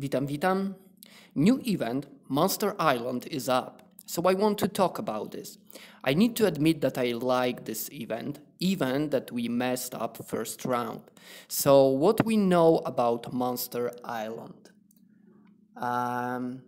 Witam, witam. New event, Monster Island, is up, so I want to talk about this. I need to admit that I like this event, even that we messed up first round. So what we know about Monster Island? Um,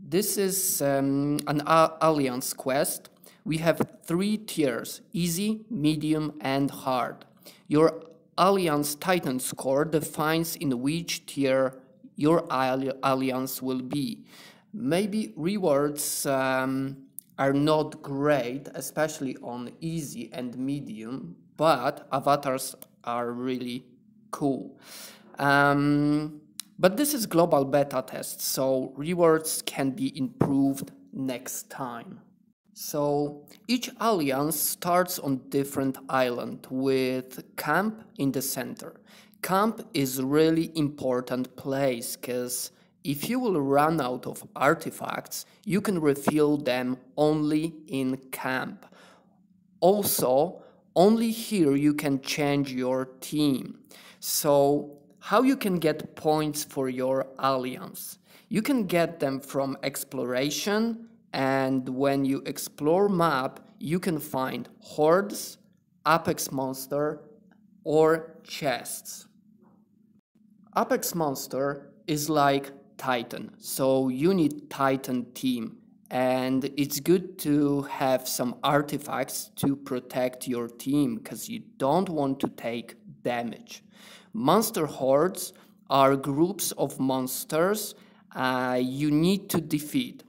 this is um, an alliance quest. We have three tiers, easy, medium and hard. Your Alliance Titan score defines in which tier your alliance will be. Maybe rewards um, are not great, especially on easy and medium, but avatars are really cool. Um, but this is global beta test, so rewards can be improved next time. So each alliance starts on different island with camp in the center. Camp is really important place because if you will run out of artifacts, you can refill them only in camp. Also, only here you can change your team. So how you can get points for your alliance? You can get them from exploration, and when you explore map, you can find hordes, apex monster, or chests. Apex monster is like Titan, so you need Titan team. And it's good to have some artifacts to protect your team because you don't want to take damage. Monster hordes are groups of monsters uh, you need to defeat.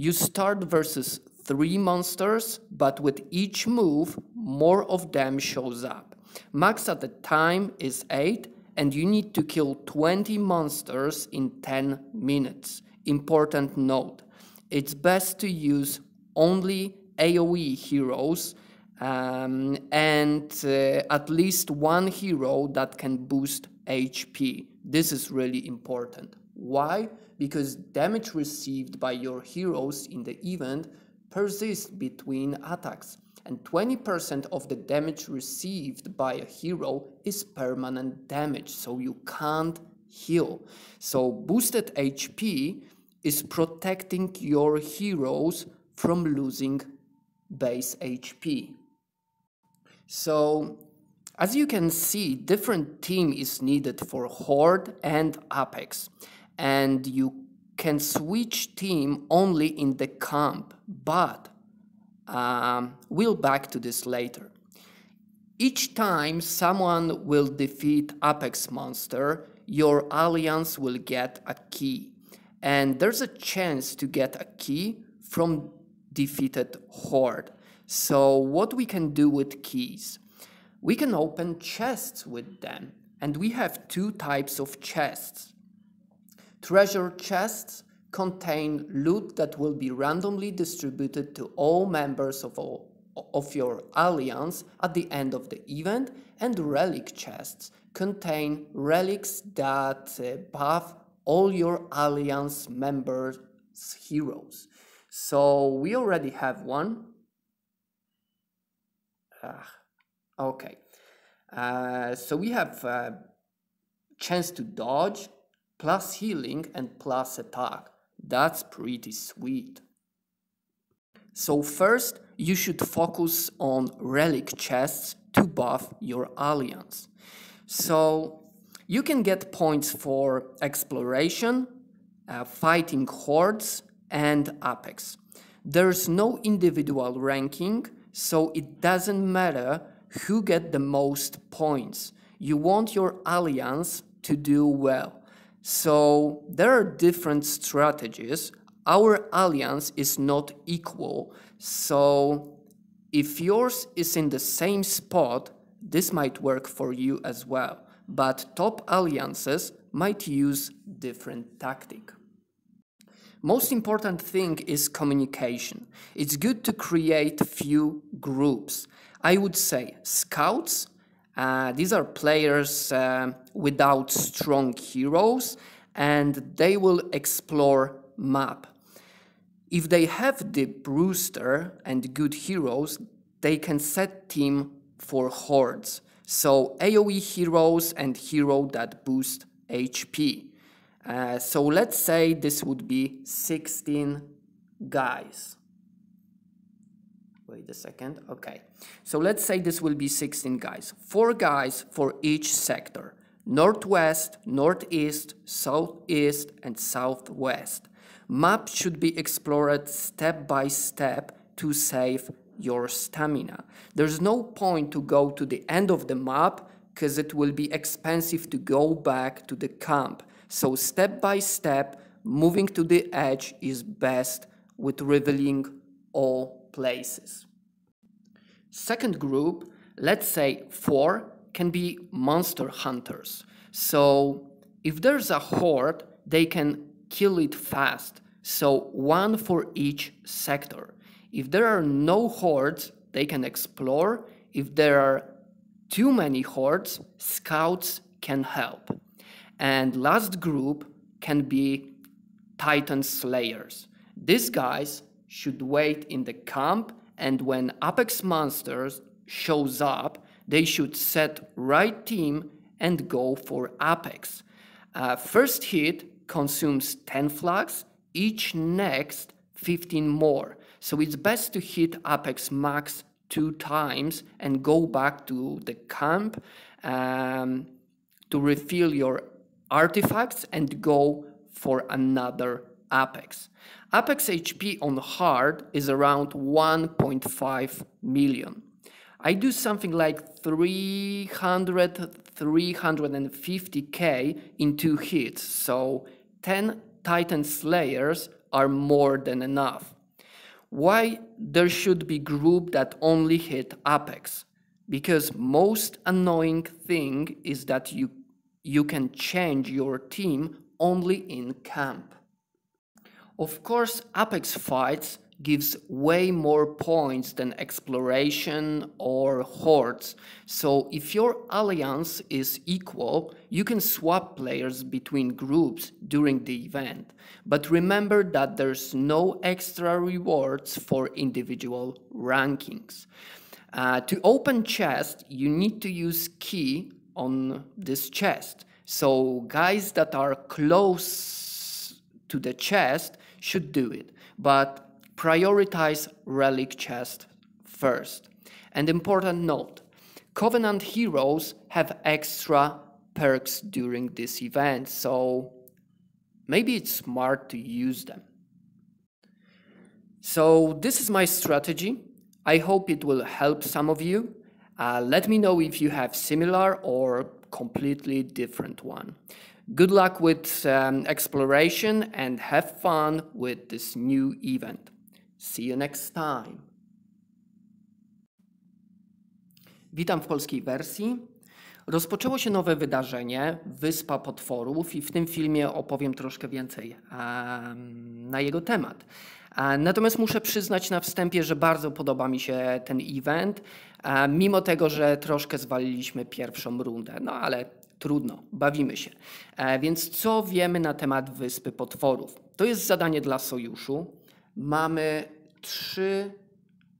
You start versus three monsters, but with each move, more of them shows up. Max at the time is 8, and you need to kill 20 monsters in 10 minutes. Important note, it's best to use only AoE heroes um, and uh, at least one hero that can boost HP. This is really important. Why? Because damage received by your heroes in the event persists between attacks, and 20% of the damage received by a hero is permanent damage, so you can't heal. So boosted HP is protecting your heroes from losing base HP. So as you can see, different team is needed for Horde and Apex and you can switch team only in the camp, but um, we'll back to this later. Each time someone will defeat Apex Monster, your alliance will get a key. And there's a chance to get a key from defeated Horde. So what we can do with keys? We can open chests with them. And we have two types of chests. Treasure chests contain loot that will be randomly distributed to all members of, all, of your alliance at the end of the event, and relic chests contain relics that uh, buff all your alliance members' heroes. So we already have one. Ah, okay. Uh, so we have uh, chance to dodge, plus healing and plus attack. That's pretty sweet. So first, you should focus on relic chests to buff your alliance. So you can get points for exploration, uh, fighting hordes, and apex. There's no individual ranking, so it doesn't matter who get the most points. You want your alliance to do well. So there are different strategies. Our alliance is not equal. So if yours is in the same spot, this might work for you as well. But top alliances might use different tactic. Most important thing is communication. It's good to create few groups. I would say scouts, uh, these are players uh, without strong heroes and they will explore map. If they have the Brewster and good heroes, they can set team for hordes. So AoE heroes and hero that boost HP. Uh, so let's say this would be 16 guys. Wait a second. Okay. So let's say this will be 16 guys. Four guys for each sector. Northwest, Northeast, Southeast, and Southwest. Map should be explored step by step to save your stamina. There's no point to go to the end of the map because it will be expensive to go back to the camp. So step by step, moving to the edge is best with revealing all places. Second group, let's say four, can be monster hunters. So if there's a horde, they can kill it fast. So one for each sector. If there are no hordes, they can explore. If there are too many hordes, scouts can help. And last group can be Titan Slayers. These guys should wait in the camp, and when Apex Monsters shows up, they should set right team and go for Apex. Uh, first hit consumes 10 flags, each next 15 more. So it's best to hit Apex max two times and go back to the camp um, to refill your artifacts and go for another Apex. Apex HP on hard is around 1.5 million. I do something like 300, 350k in two hits, so 10 Titan Slayers are more than enough. Why there should be group that only hit Apex? Because most annoying thing is that you, you can change your team only in camp. Of course, Apex fights gives way more points than exploration or hordes. So if your alliance is equal, you can swap players between groups during the event. But remember that there's no extra rewards for individual rankings. Uh, to open chest, you need to use key on this chest. So guys that are close to the chest should do it, but prioritize relic chest first. And important note, Covenant heroes have extra perks during this event, so maybe it's smart to use them. So this is my strategy. I hope it will help some of you. Uh, let me know if you have similar or completely different one. Good luck with um, exploration and have fun with this new event. See you next time. Witam w polskiej wersji. Rozpoczęło się nowe wydarzenie, Wyspa Potworów, i w tym filmie opowiem troszkę więcej um, na jego temat. Natomiast muszę przyznać na wstępie, że bardzo podoba mi się ten event, mimo tego, że troszkę zwaliliśmy pierwszą rundę, no ale Trudno, bawimy się. E, więc co wiemy na temat Wyspy Potworów? To jest zadanie dla sojuszu. Mamy trzy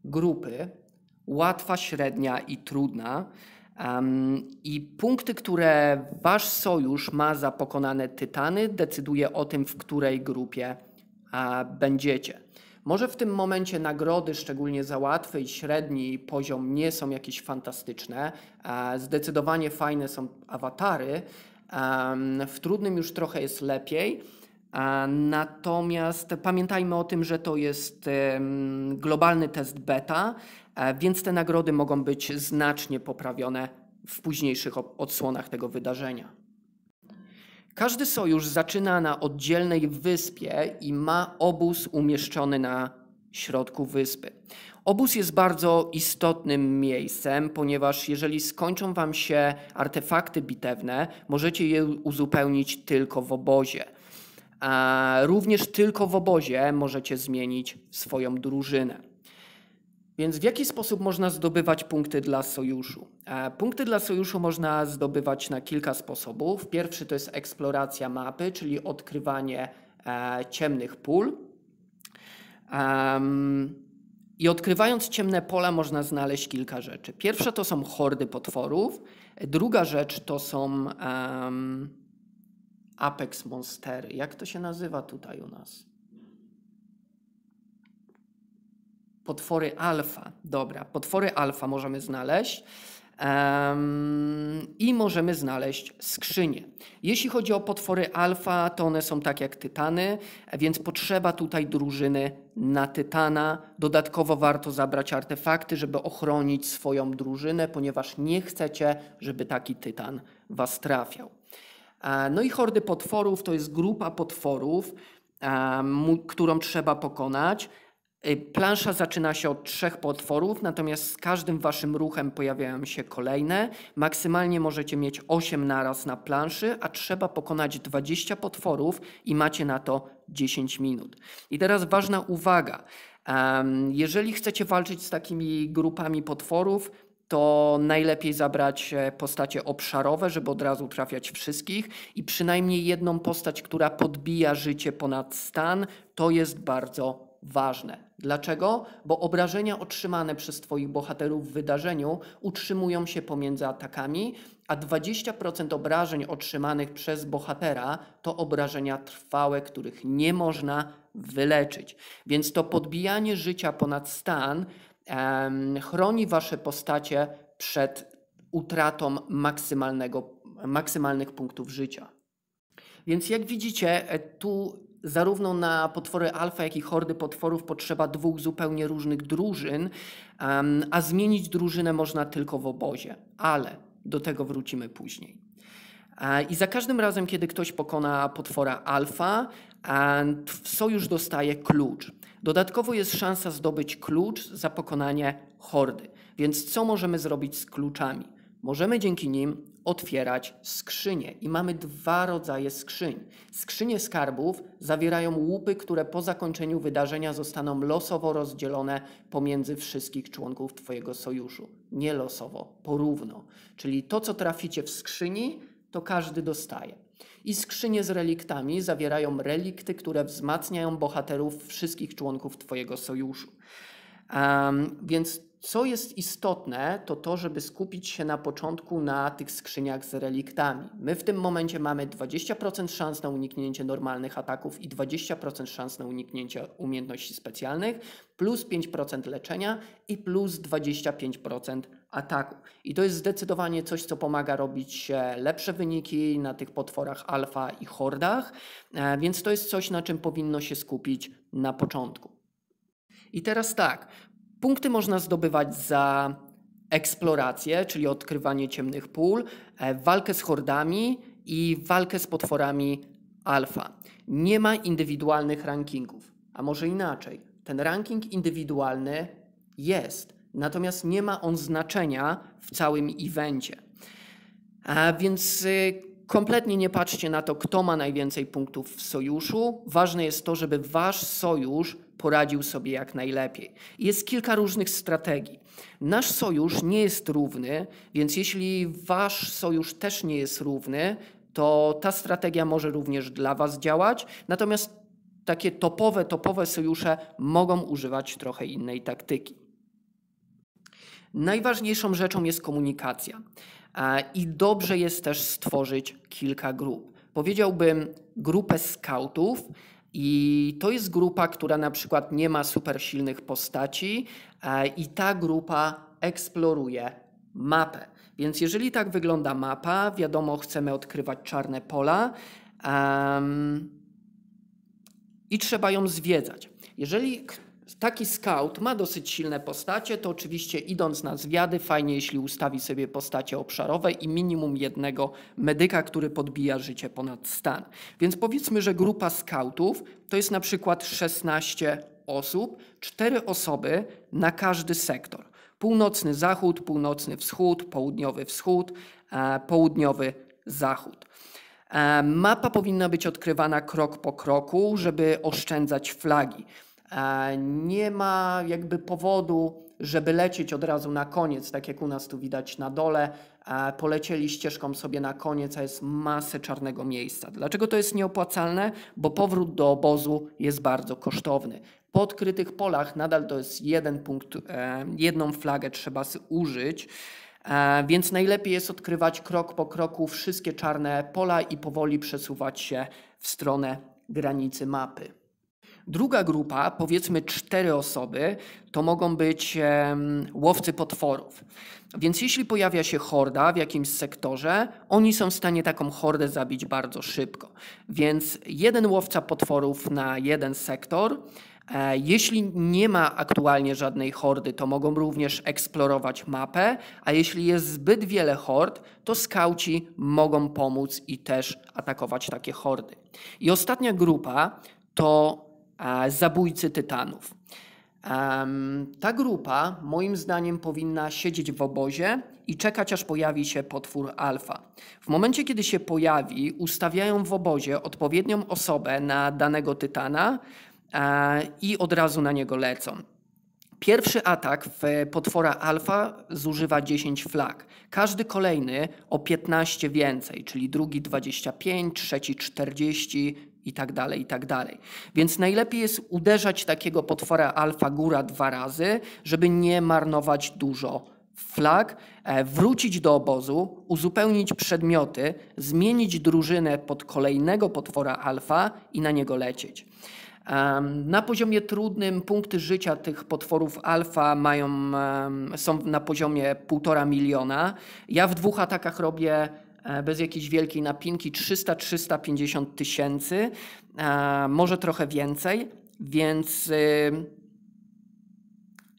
grupy: łatwa, średnia i trudna. Um, I punkty, które wasz sojusz ma za pokonane tytany, decyduje o tym, w której grupie a, będziecie. Może w tym momencie nagrody, szczególnie za łatwy i średni poziom, nie są jakieś fantastyczne. E, zdecydowanie fajne są awatary. E, w trudnym już trochę jest lepiej. E, natomiast pamiętajmy o tym, że to jest globalny test beta, więc te nagrody mogą być znacznie poprawione w późniejszych odsłonach tego wydarzenia. Każdy sojusz zaczyna na oddzielnej wyspie i ma obóz umieszczony na środku wyspy. Obóz jest bardzo istotnym miejscem, ponieważ jeżeli skończą wam się artefakty bitewne, możecie je uzupełnić tylko w obozie. A również tylko w obozie możecie zmienić swoją drużynę. Więc w jaki sposób można zdobywać punkty dla sojuszu? E, punkty dla sojuszu można zdobywać na kilka sposobów. Pierwszy to jest eksploracja mapy, czyli odkrywanie e, ciemnych pól. I odkrywając ciemne pola można znaleźć kilka rzeczy. Pierwsza to są hordy potworów, druga rzecz to są Apex Monstery. Jak to się nazywa tutaj u nas? potwory alfa. Dobra, potwory alfa możemy znaleźć. Um, I możemy znaleźć skrzynie. Jeśli chodzi o potwory alfa, to one są tak jak tytany, więc potrzeba tutaj drużyny na tytana. Dodatkowo warto zabrać artefakty, żeby ochronić swoją drużynę, ponieważ nie chcecie, żeby taki tytan was trafiał. E, no i hordy potworów to jest grupa potworów, um, którą trzeba pokonać. Y, plansza zaczyna się od trzech potworów, natomiast z każdym waszym ruchem pojawiają się kolejne. Maksymalnie możecie mieć 8 naraz na planszy, a trzeba pokonać 20 potworów i macie na to 10 minut. I teraz ważna uwaga. Jeżeli chcecie walczyć z takimi grupami potworów, to najlepiej zabrać e, postacie obszarowe, żeby od razu trafiać wszystkich i przynajmniej jedną postać, która podbija życie ponad stan, to jest bardzo ważne. Dlaczego? Bo obrażenia otrzymane przez Twoich bohaterów w wydarzeniu utrzymują się pomiędzy atakami, a 20% obrażeń otrzymanych przez bohatera to obrażenia trwałe, których nie można wyleczyć. Więc to podbijanie życia ponad stan em, chroni Wasze postacie przed utratą maksymalnego, maksymalnych punktów życia. Więc jak widzicie, e, tu zarówno na potwory alfa, jak i hordy potworów potrzeba dwóch zupełnie różnych drużyn, a zmienić drużynę można tylko w obozie, ale do tego wrócimy później. E, I za każdym razem, kiedy ktoś pokona potwora alfa, e, sojusz dostaje klucz. Dodatkowo jest szansa zdobyć klucz za pokonanie hordy. Więc co możemy zrobić z kluczami? Możemy dzięki nim otwierać skrzynie. I mamy dwa rodzaje skrzyń. Skrzynie skarbów zawierają łupy, które po zakończeniu wydarzenia zostaną losowo rozdzielone pomiędzy wszystkich członków Twojego sojuszu. Nie losowo, porówno. Czyli to, co traficie w skrzyni, to każdy dostaje. I skrzynie z reliktami zawierają relikty, które wzmacniają bohaterów wszystkich członków Twojego sojuszu. Um, więc co jest istotne, to to, żeby skupić się na początku na tych skrzyniach z reliktami. My w tym momencie mamy 20% szans na uniknięcie normalnych ataków i 20% szans na uniknięcie umiejętności specjalnych, plus 5% leczenia i plus 25% ataku. I to jest zdecydowanie coś, co pomaga robić lepsze wyniki na tych potworach alfa i hordach, e, więc to jest coś, na czym powinno się skupić na początku. I teraz tak, Punkty można zdobywać za eksplorację, czyli odkrywanie ciemnych pól, e, walkę z hordami i walkę z potworami alfa. Nie ma indywidualnych rankingów, a może inaczej. Ten ranking indywidualny jest, natomiast nie ma on znaczenia w całym evencie. A więc y, kompletnie nie patrzcie na to, kto ma najwięcej punktów w sojuszu. Ważne jest to, żeby wasz sojusz poradził sobie jak najlepiej. Jest kilka różnych strategii. Nasz sojusz nie jest równy, więc jeśli wasz sojusz też nie jest równy, to ta strategia może również dla was działać. Natomiast takie topowe, topowe sojusze mogą używać trochę innej taktyki. Najważniejszą rzeczą jest komunikacja. I dobrze jest też stworzyć kilka grup. Powiedziałbym grupę skautów, i to jest grupa, która na przykład nie ma super silnych postaci, e, i ta grupa eksploruje mapę. Więc jeżeli tak wygląda mapa, wiadomo, chcemy odkrywać czarne pola um, i trzeba ją zwiedzać. Jeżeli taki scout ma dosyć silne postacie, to oczywiście idąc na zwiady, fajnie jeśli ustawi sobie postacie obszarowe i minimum jednego medyka, który podbija życie ponad stan. Więc powiedzmy, że grupa scoutów to jest na przykład 16 osób, 4 osoby na każdy sektor. Północny zachód, północny wschód, południowy wschód, e, południowy zachód. E, mapa powinna być odkrywana krok po kroku, żeby oszczędzać flagi. E, nie ma jakby powodu, żeby lecieć od razu na koniec, tak jak u nas tu widać na dole. E, polecieli ścieżką sobie na koniec, a jest masę czarnego miejsca. Dlaczego to jest nieopłacalne? Bo powrót do obozu jest bardzo kosztowny. Po odkrytych polach nadal to jest jeden punkt, e, jedną flagę trzeba użyć. Więc najlepiej jest odkrywać krok po kroku wszystkie czarne pola i powoli przesuwać się w stronę granicy mapy. Druga grupa, powiedzmy cztery osoby, to mogą być łowcy potworów. Więc jeśli pojawia się horda w jakimś sektorze, oni są w stanie taką hordę zabić bardzo szybko. Więc jeden łowca potworów na jeden sektor. E, jeśli nie ma aktualnie żadnej hordy, to mogą również eksplorować mapę, a jeśli jest zbyt wiele hord, to skauci mogą pomóc i też atakować takie hordy. I ostatnia grupa to E, zabójcy tytanów. Ta grupa, moim zdaniem, powinna siedzieć w obozie i czekać, aż pojawi się potwór alfa. W momencie, kiedy się pojawi, ustawiają w obozie odpowiednią osobę na danego tytana e, i od razu na niego lecą. Pierwszy atak w potwora alfa zużywa 10 flag. Każdy kolejny o 15 więcej, czyli drugi 25, trzeci 40, i tak dalej, i tak dalej. Więc najlepiej jest uderzać takiego potwora alfa góra dwa razy, żeby nie marnować dużo flag, e, wrócić do obozu, uzupełnić przedmioty, zmienić drużynę pod kolejnego potwora alfa i na niego lecieć. Na poziomie trudnym punkty życia tych potworów alfa mają, są na poziomie 1,5 miliona. Ja w dwóch atakach robię E, bez jakiejś wielkiej napinki 300-350 tysięcy, e, może trochę więcej, więc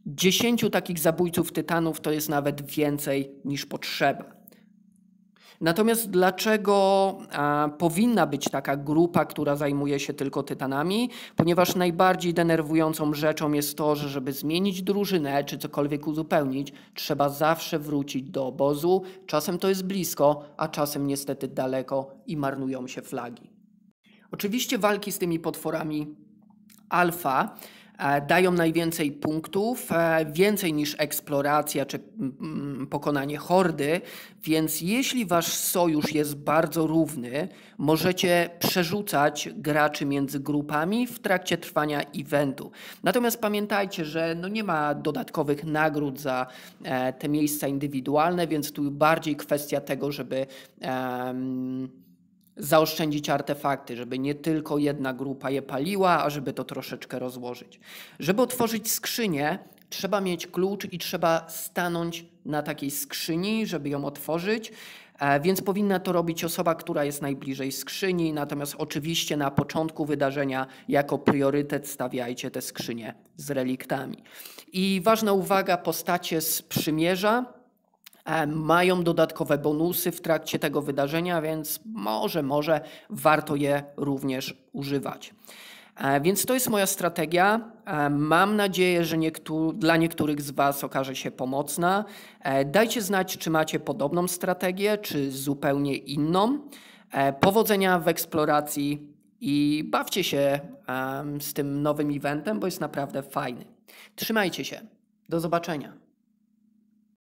10 e, takich zabójców tytanów to jest nawet więcej niż potrzeba. Natomiast dlaczego powinna być taka grupa, która zajmuje się tylko tytanami? Ponieważ najbardziej denerwującą rzeczą jest to, że żeby zmienić drużynę czy cokolwiek uzupełnić, trzeba zawsze wrócić do obozu. Czasem to jest blisko, a czasem niestety daleko i marnują się flagi. Oczywiście walki z tymi potworami alfa E, dają najwięcej punktów, e, więcej niż eksploracja czy mm, mm, pokonanie hordy, więc jeśli wasz sojusz jest bardzo równy, możecie przerzucać graczy między grupami w trakcie trwania eventu. Natomiast pamiętajcie, że no nie ma dodatkowych nagród za e, te miejsca indywidualne, więc tu bardziej kwestia tego, żeby. Um, zaoszczędzić artefakty, żeby nie tylko jedna grupa je paliła, a żeby to troszeczkę rozłożyć. Żeby otworzyć skrzynię, trzeba mieć klucz i trzeba stanąć na takiej skrzyni, żeby ją otworzyć. E, więc powinna to robić osoba, która jest najbliżej skrzyni, natomiast oczywiście na początku wydarzenia jako priorytet stawiajcie te skrzynie z reliktami. I ważna uwaga, postacie z przymierza E, mają dodatkowe bonusy w trakcie tego wydarzenia, więc może, może warto je również używać. E, więc to jest moja strategia. E, mam nadzieję, że dla niektórych z Was okaże się pomocna. Dajcie znać, czy macie podobną strategię, czy zupełnie inną. Powodzenia w eksploracji i bawcie się z tym nowym eventem, bo jest naprawdę fajny. Trzymajcie się. Do zobaczenia.